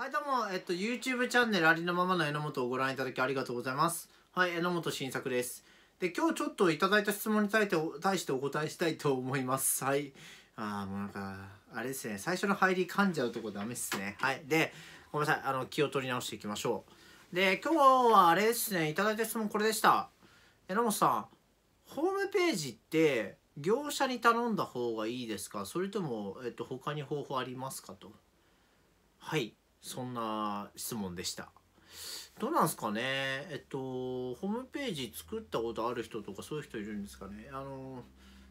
はいどうも、えっと、YouTube チャンネルありのままの榎本をご覧いただきありがとうございます。はい、榎本新作です。で、今日ちょっといただいた質問に対して対してお答えしたいと思います。はい。ああ、もうなんか、あれですね、最初の入り噛んじゃうとこダメっすね。はい。で、ごめんなさい、あの、気を取り直していきましょう。で、今日はあれですね、いただいた質問これでした。榎本さん、ホームページって、業者に頼んだ方がいいですかそれとも、えっと、他に方法ありますかと。はい。そんな質問でしたどうなんすかねえっとホームページ作ったことある人とかそういう人いるんですかねあの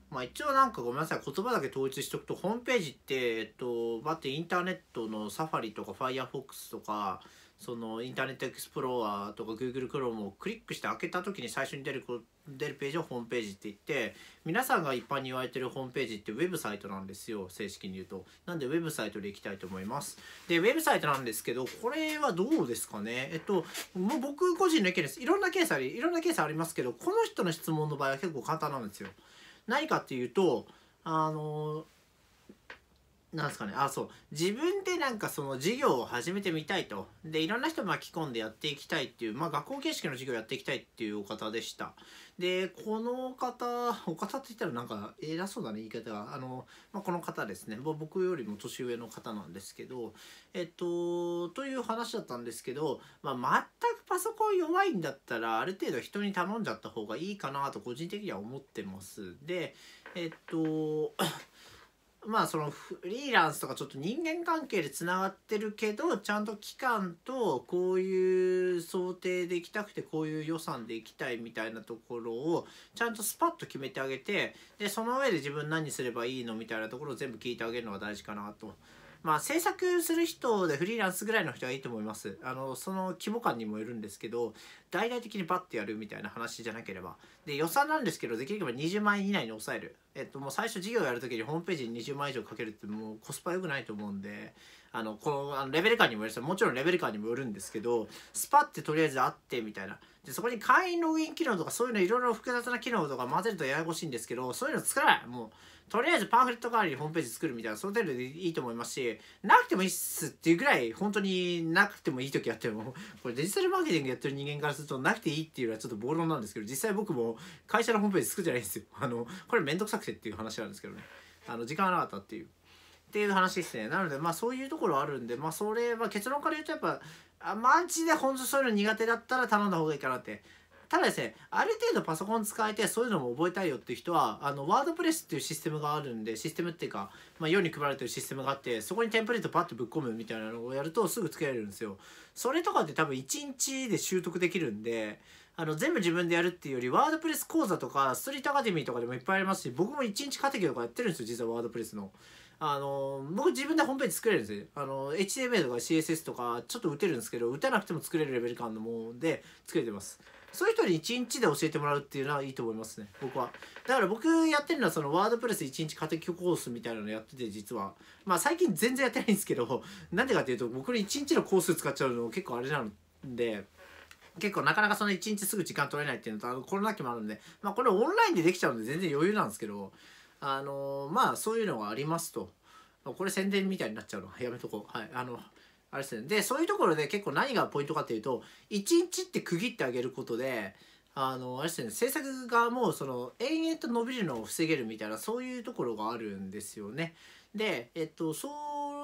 まあ、一応なんかごめんなさい言葉だけ統一しとくとホームページって、えっと、待ってインターネットのサファリとかファイアフォックスとかそのインターネットエクスプローラーとか Google Chrome をクリックして開けた時に最初に出る出るページをホームページって言って皆さんが一般に言われてるホームページってウェブサイトなんですよ正式に言うとなんでウェブサイトでいきたいと思いますでウェブサイトなんですけどこれはどうですかねえっともう僕個人の意見ですいろんなケースありいろんなケースありますけどこの人の質問の場合は結構簡単なんですよ何かっていうとあのなんすかねあそう自分でなんかその授業を始めてみたいとでいろんな人巻き込んでやっていきたいっていうまあ学校形式の授業やっていきたいっていうお方でしたでこの方お方って言ったらなんか偉そうだね言い方があの、まあ、この方ですね僕よりも年上の方なんですけどえっとという話だったんですけど、まあ、全パソコン弱いんだったらある程度人に頼んじゃった方がいいかなと個人的には思ってますでえっと まあそのフリーランスとかちょっと人間関係でつながってるけどちゃんと期間とこういう想定で行きたくてこういう予算で行きたいみたいなところをちゃんとスパッと決めてあげてでその上で自分何すればいいのみたいなところを全部聞いてあげるのが大事かなと。まあ、制作する人でフリーランスぐらいの人はいいと思います。あの、その規模感にもよるんですけど、大々的にバッてやるみたいな話じゃなければ。で、予算なんですけど、できれば20万円以内に抑える。えっと、もう最初事業やるときにホームページに20万以上かけるってもうコスパ良くないと思うんで、あの、この、あのレベル感にもよるし、もちろんレベル感にもよるんですけど、スパってとりあえずあって、みたいな。で、そこに会員ログイン機能とかそういうのいろいろ複雑な機能とか混ぜるとややこしいんですけど、そういうの作らないもう。とりあえずパンフレット代わりにホームページ作るみたいな、その程度でいいと思いますし、なくてもいいっすっていうぐらい、本当になくてもいい時あっても、これデジタルマーケティングやってる人間からすると、なくていいっていうのはちょっと暴論なんですけど、実際僕も会社のホームページ作ってないんですよ。あの、これめんどくさくてっていう話なんですけどね。あの、時間がなかったっていう。っていう話ですね。なので、まあそういうところあるんで、まあそれは結論から言うとやっぱ、あマジで本当そういうの苦手だったら頼んだ方がいいかなって。ただですね、ある程度パソコン使えてそういうのも覚えたいよっていう人は、あの、ワードプレスっていうシステムがあるんで、システムっていうか、まあ、世に配られてるシステムがあって、そこにテンプレートパッとぶっ込むみたいなのをやるとすぐつけられるんですよ。それとかって多分1日で習得できるんで、あの、全部自分でやるっていうより、ワードプレス講座とか、ストリートアカデミーとかでもいっぱいありますし、僕も1日稼ぎとかやってるんですよ、実はワードプレスの。あの僕自分でホームページ作れるんですよあの HTML とか CSS とかちょっと打てるんですけど打たなくても作れるレベル感のもので作れてますそういう人に1日で教えてもらうっていうのはいいと思いますね僕はだから僕やってるのはそのワードプレス1日家庭教コースみたいなのやってて実はまあ最近全然やってないんですけどなんでかっていうと僕の1日のコース使っちゃうの結構あれなので結構なかなかその1日すぐ時間取れないっていうのとあのコロナ期もあるんでまあこれオンラインでできちゃうんで全然余裕なんですけどあのまあそういうのがありますとこれ宣伝みたいになっちゃうのやめとこうはいあのあれですねでそういうところで結構何がポイントかっていうと1日って区切ってあげることであのあれですね制作側もその延々と伸びるのを防げるみたいなそういうところがあるんですよねでえっとそう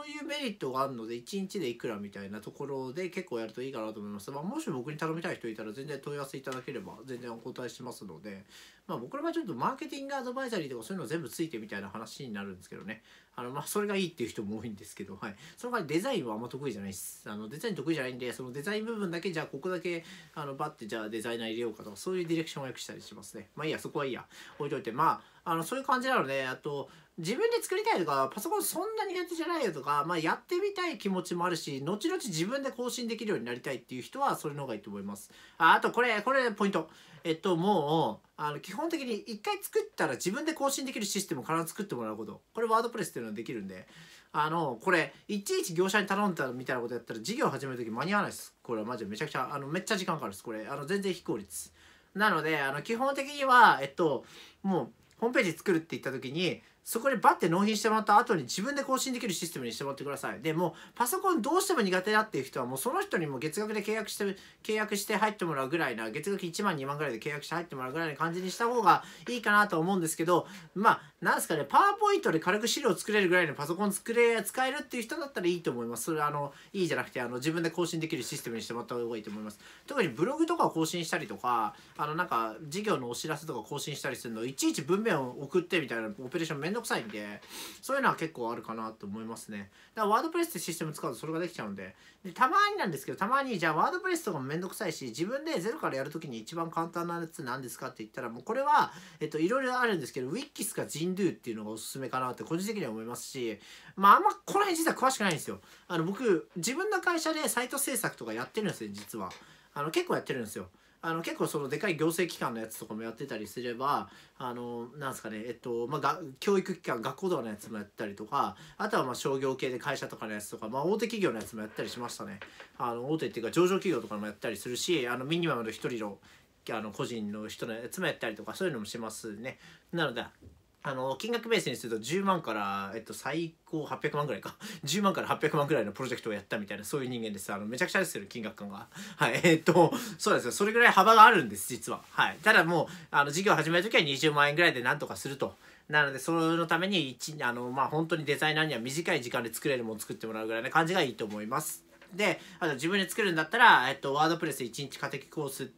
そういうメリットがあるので1日でいくらみたいなところで結構やるといいかなと思います、まあ、もし僕に頼みたい人いたら全然問い合わせいただければ全然お答えしますので、まあ、僕らはちょっとマーケティングアドバイザリーとかそういうの全部ついてみたいな話になるんですけどねあのまあそれがいいっていう人も多いんですけど、はい、その代わりデザインはあんま得意じゃないですあのデザイン得意じゃないんでそのデザイン部分だけじゃあここだけあのバッてじゃあデザイナー入れようかとかそういうディレクションをよくしたりしますねまあいいやそこはいいや置いといてまああのそういう感じなので、あと自分で作りたいとかパソコンそんな苦手じゃないよとか、まあ、やってみたい気持ちもあるし後々自分で更新できるようになりたいっていう人はそれの方がいいと思いますああとこれこれポイントえっともうあの基本的に一回作ったら自分で更新できるシステムを必ず作ってもらうことこれワードプレスっていうのはできるんであのこれいちいち業者に頼んだみたいなことやったら事業始める時間に合わないですこれはマジでめちゃくちゃあのめっちゃ時間かかるですこれあの全然非効率なのであの基本的にはえっともうホームページ作るって言った時にそこでバッて納品してもらった後に自分で更新できるシステムにしてもらってください。で、もパソコンどうしても苦手だっていう人はもうその人にも月額で契約して、契約して入ってもらうぐらいな、月額1万2万ぐらいで契約して入ってもらうぐらいの感じにした方がいいかなと思うんですけど、まあ、なんすかね、パワーポイントで軽く資料作れるぐらいのパソコン作れ、使えるっていう人だったらいいと思います。それはあの、いいじゃなくて、あの、自分で更新できるシステムにしてもらった方がいいと思います。特にブログとかを更新したりとか、あの、なんか、事業のお知らせとか更新したりするの、いちいち文面を送ってみたいなオペレーションめどくさいんで、そういうのは結構あるかなと思いますね。だからワードプレスってシステム使うとそれができちゃうんで、でたまになんですけど、たまにじゃあワードプレスとかもめんどくさいし、自分でゼロからやるときに一番簡単なやつ何ですかって言ったら、もうこれは、えっと、いろいろあるんですけど、ウィッキスかジンドゥっていうのがおすすめかなって個人的には思いますし、まああんまこの辺実は詳しくないんですよ。あの僕、自分の会社でサイト制作とかやってるんですよ、実は。あの結構やってるんですよ。あの結構そのでかい行政機関のやつとかもやってたりすればあのなんですかねえっとまあが教育機関学校とかのやつもやったりとかあとはまあ商業系で会社とかのやつとか、まあ、大手企業のやつもやったりしましたねあの大手っていうか上場企業とかもやったりするしあのミニマムの一人のあの個人の人のやつもやったりとかそういうのもしますねなのであの金額ベースにすると10万から、えっと、最高800万ぐらいか10 万から800万ぐらいのプロジェクトをやったみたいなそういう人間ですあのめちゃくちゃですよ金額感が はいえっとそうですよそれぐらい幅があるんです実ははいただもうあの事業始める時は20万円ぐらいでなんとかするとなのでそのために一あのまあ本当にデザイナーには短い時間で作れるものを作ってもらうぐらいな感じがいいと思いますであと自分で作るんだったら、えっと、ワードプレス1日化的コース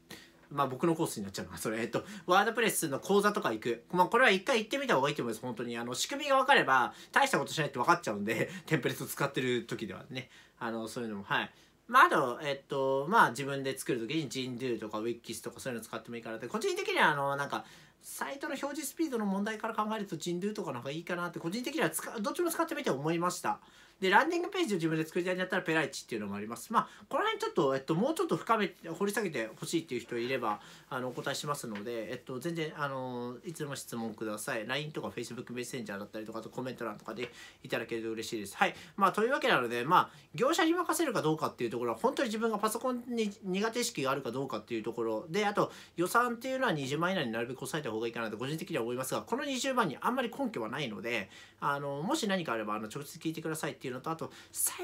まあ僕のコースになっちゃうのそれ、えっと、ワードプレスの講座とか行く。まあこれは一回行ってみた方がいいと思います、本当に。あの、仕組みが分かれば、大したことしないって分かっちゃうんで、テンプレート使ってる時ではね。あの、そういうのも、はい。まあ、あと、えっと、まあ自分で作る時にジンドゥーとかウィッキスとかそういうの使ってもいいかなって、個人的にはあの、なんか、サイトの表示スピードの問題から考えると j i n d o とかなんかいいかなって個人的には使どっちも使ってみて思いました。で、ランディングページを自分で作りたいんだったらペライチっていうのもあります。まあ、この辺ちょっと、えっと、もうちょっと深め、掘り下げてほしいっていう人いれば、あの、お答えしますので、えっと、全然、あの、いつでも質問ください。LINE とか Facebook メッセンジャーだったりとか、あとコメント欄とかでいただけると嬉しいです。はい。まあ、というわけなので、まあ、業者に任せるかどうかっていうところは、本当に自分がパソコンに苦手意識があるかどうかっていうところで、あと、予算っていうのは20万以内になるべく抑えて方がいいかなと個人的には思いますがこの20番にあんまり根拠はないのであのもし何かあればあの直接聞いてくださいっていうのとあと最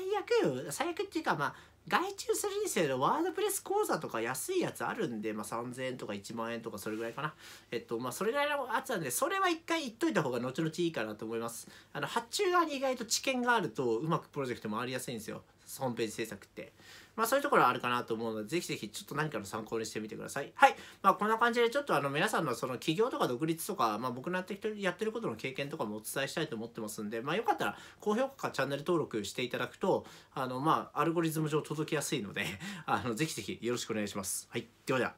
悪最悪っていうかまあ外注するにせよワードプレス講座とか安いやつあるんで、まあ、3000円とか1万円とかそれぐらいかなえっとまあそれぐらいのやつなんでそれは一回言っといた方が後々いいかなと思いますあの発注側に意外と知見があるとうまくプロジェクト回りやすいんですよホームページ制作ってまあそういうところはあるかなと思うので、ぜひぜひちょっと何かの参考にしてみてください。はい。まあこんな感じでちょっとあの皆さんのその起業とか独立とか、まあ僕のやってやってることの経験とかもお伝えしたいと思ってますんで、まあよかったら高評価かチャンネル登録していただくと、あのまあアルゴリズム上届きやすいので あのぜひぜひよろしくお願いします。はい。ではでは。